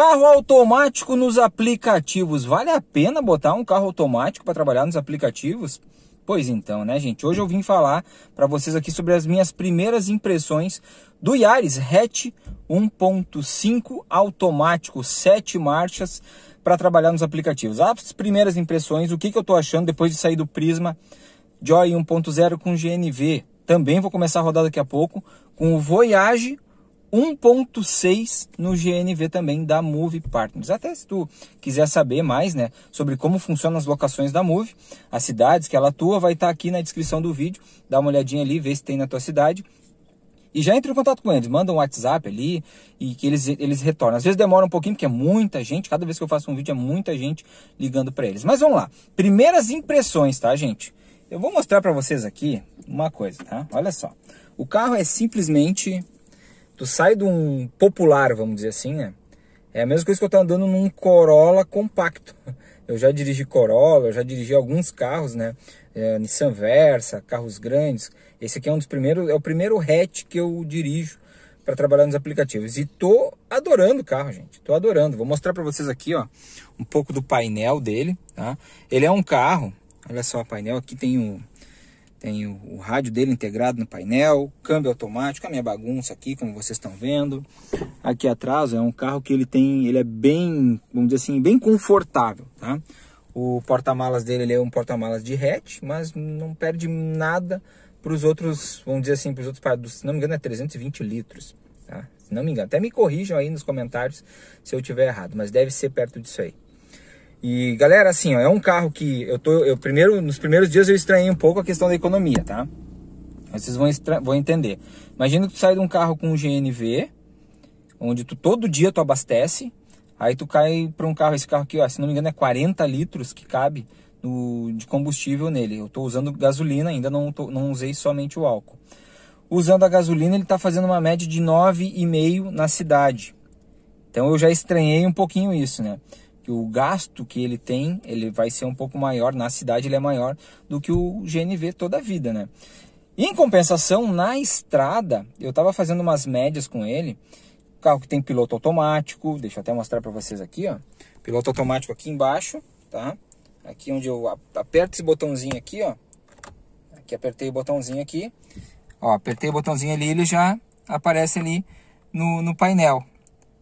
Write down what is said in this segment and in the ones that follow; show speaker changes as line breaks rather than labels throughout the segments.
Carro automático nos aplicativos. Vale a pena botar um carro automático para trabalhar nos aplicativos? Pois então, né, gente? Hoje eu vim falar para vocês aqui sobre as minhas primeiras impressões do Yaris hatch 1.5 automático, 7 marchas para trabalhar nos aplicativos. As primeiras impressões, o que, que eu estou achando depois de sair do Prisma Joy 1.0 com GNV. Também vou começar a rodar daqui a pouco com o Voyage 1.6 no GNV também da Move Partners. Até se tu quiser saber mais, né, sobre como funcionam as locações da Move, as cidades que ela atua, vai estar tá aqui na descrição do vídeo. Dá uma olhadinha ali, vê se tem na tua cidade. E já entra em contato com eles, manda um WhatsApp ali e que eles, eles retornam. Às vezes demora um pouquinho, porque é muita gente. Cada vez que eu faço um vídeo é muita gente ligando para eles. Mas vamos lá. Primeiras impressões, tá, gente? Eu vou mostrar para vocês aqui uma coisa, tá? Olha só. O carro é simplesmente tu sai de um popular, vamos dizer assim, né? É a mesma coisa que eu estou andando num Corolla compacto. Eu já dirigi Corolla, eu já dirigi alguns carros, né? É, Nissan Versa, carros grandes. Esse aqui é um dos primeiros, é o primeiro hatch que eu dirijo para trabalhar nos aplicativos. E tô adorando o carro, gente. Tô adorando. Vou mostrar para vocês aqui, ó, um pouco do painel dele, tá? Ele é um carro, olha só o painel, aqui tem o um, tem o, o, rádio dele integrado no painel, câmbio automático, a minha bagunça aqui, como vocês estão vendo. Aqui atrás é um carro que ele tem, ele é bem, vamos dizer assim, bem confortável, tá? O porta-malas dele é um porta-malas de hatch, mas não perde nada para os outros, vamos dizer assim, para os outros, pra, se não me engano é 320 litros, tá? Se não me engano, até me corrijam aí nos comentários se eu tiver errado, mas deve ser perto disso aí. E galera, assim, ó, é um carro que eu tô, eu primeiro, nos primeiros dias eu estranhei um pouco a questão da economia, tá? Vocês vão, vão entender. Imagina que tu sai de um carro com um GNV, onde tu todo dia tu abastece, aí tu cai para um carro, esse carro aqui, ó, se não me engano é 40 litros que cabe no, de combustível nele. Eu tô usando gasolina, ainda não, tô, não usei somente o álcool. Usando a gasolina, ele tá fazendo uma média de 9,5 na cidade. Então eu já estranhei um pouquinho isso, né? que o gasto que ele tem, ele vai ser um pouco maior, na cidade ele é maior do que o GNV toda a vida, né? Em compensação, na estrada, eu estava fazendo umas médias com ele, carro que tem piloto automático, deixa eu até mostrar para vocês aqui, ó, piloto automático aqui embaixo, tá? Aqui onde eu aperto esse botãozinho aqui, ó, aqui apertei o botãozinho aqui, ó, apertei o botãozinho ali, ele já aparece ali no, no painel,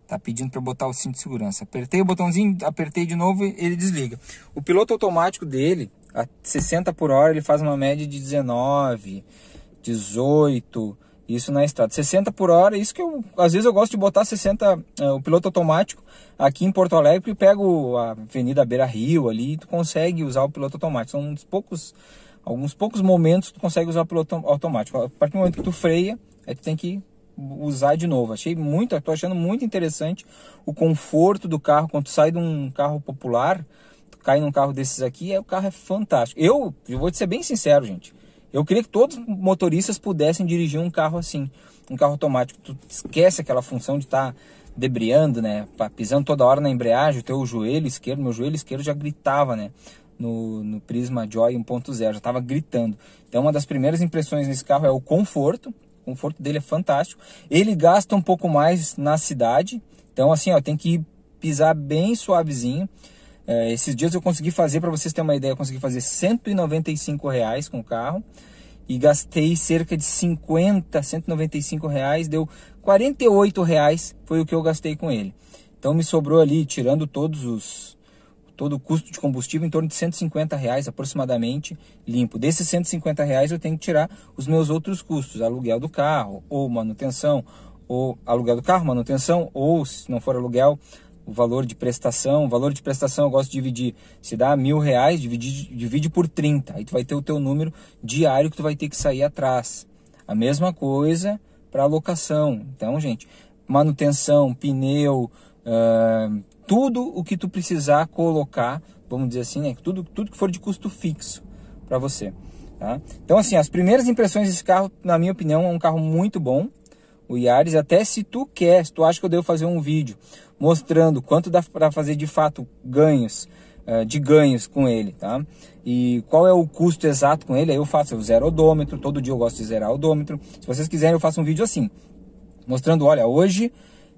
Tá pedindo para botar o cinto de segurança. Apertei o botãozinho, apertei de novo, ele desliga. O piloto automático dele, a 60 por hora, ele faz uma média de 19, 18, isso na estrada. 60 por hora, isso que eu, às vezes eu gosto de botar 60, eh, o piloto automático aqui em Porto Alegre, porque pego a Avenida Beira Rio ali, tu consegue usar o piloto automático. São uns poucos, alguns poucos momentos tu consegue usar o piloto automático. A partir do momento que tu freia, aí é tu tem que usar de novo. Achei muito, tô achando muito interessante o conforto do carro quando sai de um carro popular, cai num carro desses aqui, é, o carro é fantástico. Eu, eu vou te ser bem sincero, gente. Eu queria que todos os motoristas pudessem dirigir um carro assim, um carro automático. Tu esquece aquela função de estar tá debriando, né? Pisando toda hora na embreagem, o teu joelho esquerdo, meu joelho esquerdo já gritava, né? No, no Prisma Joy 1.0, já estava gritando. Então, uma das primeiras impressões nesse carro é o conforto, conforto dele é fantástico. Ele gasta um pouco mais na cidade, então assim, ó, tem que pisar bem suavezinho. É, esses dias eu consegui fazer, para vocês terem uma ideia, eu consegui fazer 195 reais com o carro e gastei cerca de 50, 195 reais, deu 48 reais foi o que eu gastei com ele. Então me sobrou ali, tirando todos os todo o custo de combustível em torno de 150 reais aproximadamente limpo. Desses 150 reais eu tenho que tirar os meus outros custos, aluguel do carro ou manutenção, ou aluguel do carro, manutenção, ou se não for aluguel, o valor de prestação. O valor de prestação eu gosto de dividir. Se dá mil reais, divide, divide por 30. Aí tu vai ter o teu número diário que tu vai ter que sair atrás. A mesma coisa para alocação. Então, gente, manutenção, pneu, uh, tudo o que tu precisar colocar, vamos dizer assim, né? tudo, tudo que for de custo fixo para você. Tá? Então, assim, as primeiras impressões desse carro, na minha opinião, é um carro muito bom. O Yaris, até se tu quer, se tu acha que eu devo fazer um vídeo mostrando quanto dá para fazer de fato ganhos, uh, de ganhos com ele, tá? E qual é o custo exato com ele, aí eu faço, eu zero odômetro, todo dia eu gosto de zerar odômetro. Se vocês quiserem, eu faço um vídeo assim, mostrando, olha, hoje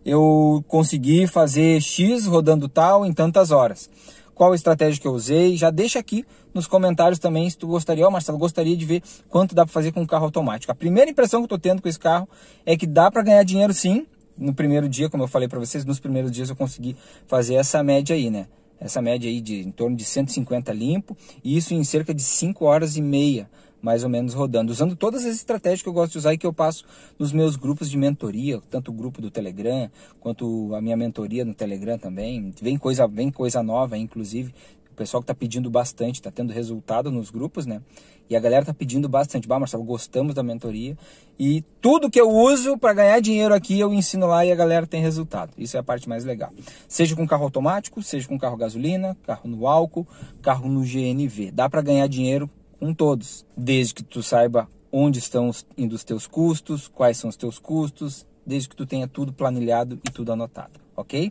eu consegui fazer X rodando tal em tantas horas. Qual estratégia que eu usei? Já deixa aqui nos comentários também se tu gostaria, ó Marcelo, gostaria de ver quanto dá para fazer com o carro automático. A primeira impressão que eu tô tendo com esse carro é que dá para ganhar dinheiro sim. No primeiro dia, como eu falei para vocês, nos primeiros dias eu consegui fazer essa média aí, né? Essa média aí de em torno de 150 limpo, e isso em cerca de 5 horas e meia mais ou menos rodando, usando todas as estratégias que eu gosto de usar e que eu passo nos meus grupos de mentoria, tanto o grupo do Telegram quanto a minha mentoria no Telegram também. Vem coisa, vem coisa nova, inclusive. O pessoal que está pedindo bastante, está tendo resultado nos grupos, né? E a galera está pedindo bastante. Bah, Marcelo, gostamos da mentoria. E tudo que eu uso para ganhar dinheiro aqui, eu ensino lá e a galera tem resultado. Isso é a parte mais legal. Seja com carro automático, seja com carro gasolina, carro no álcool, carro no GNV. Dá para ganhar dinheiro com todos, desde que tu saiba onde estão os, indo os teus custos, quais são os teus custos, desde que tu tenha tudo planilhado e tudo anotado, ok?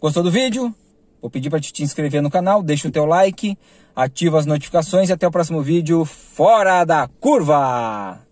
Gostou do vídeo? Vou pedir para te inscrever no canal, deixa o teu like, ativa as notificações e até o próximo vídeo. Fora da curva!